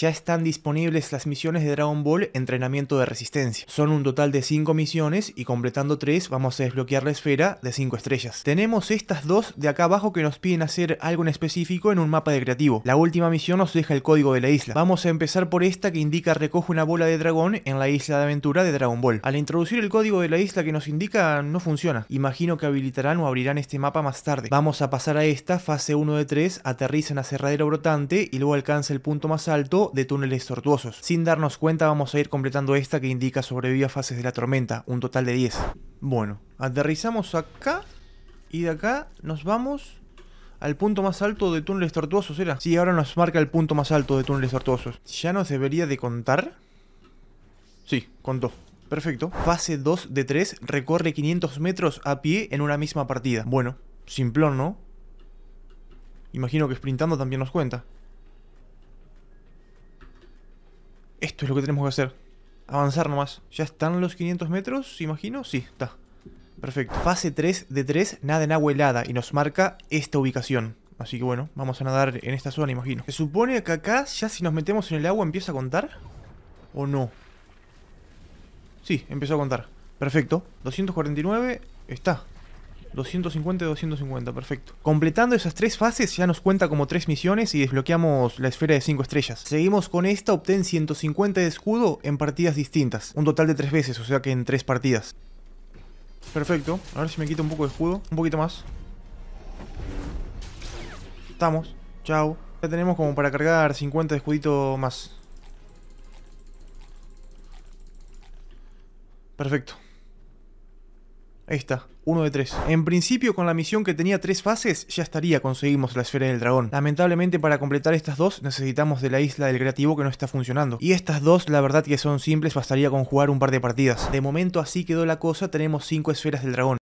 ya están disponibles las misiones de Dragon Ball Entrenamiento de Resistencia. Son un total de 5 misiones y completando 3 vamos a desbloquear la esfera de 5 estrellas. Tenemos estas dos de acá abajo que nos piden hacer algo en específico en un mapa de creativo. La última misión nos deja el código de la isla. Vamos a empezar por esta que indica recoge una bola de dragón en la isla de aventura de Dragon Ball. Al introducir el código de la isla que nos indica no funciona. Imagino que habilitarán o abrirán este mapa más tarde. Vamos a pasar a esta, fase 1 de 3, aterriza en cerradero Brotante y luego alcanza el punto más alto de túneles tortuosos. Sin darnos cuenta vamos a ir completando esta que indica sobrevivía a fases de la tormenta, un total de 10. Bueno, aterrizamos acá y de acá nos vamos al punto más alto de túneles tortuosos, ¿era? Sí, ahora nos marca el punto más alto de túneles tortuosos. ¿Ya nos debería de contar? Sí, contó. Perfecto. Fase 2 de 3, recorre 500 metros a pie en una misma partida. Bueno, simplón, ¿no? Imagino que sprintando también nos cuenta. Esto es lo que tenemos que hacer. Avanzar nomás. ¿Ya están los 500 metros, imagino? Sí, está. Perfecto. Fase 3 de 3, nada en agua helada. Y nos marca esta ubicación. Así que bueno, vamos a nadar en esta zona, imagino. Se supone que acá, ya si nos metemos en el agua, empieza a contar. ¿O no? Sí, empezó a contar. Perfecto. 249 está. 250 250, perfecto. Completando esas tres fases ya nos cuenta como tres misiones y desbloqueamos la esfera de 5 estrellas. Seguimos con esta, obtén 150 de escudo en partidas distintas. Un total de tres veces, o sea que en tres partidas. Perfecto, a ver si me quito un poco de escudo. Un poquito más. Estamos. Chao. Ya tenemos como para cargar 50 de escudito más. Perfecto. Ahí está, uno de tres. En principio, con la misión que tenía tres fases, ya estaría conseguimos la esfera del dragón. Lamentablemente, para completar estas dos, necesitamos de la isla del creativo que no está funcionando. Y estas dos, la verdad que son simples, bastaría con jugar un par de partidas. De momento así quedó la cosa, tenemos cinco esferas del dragón.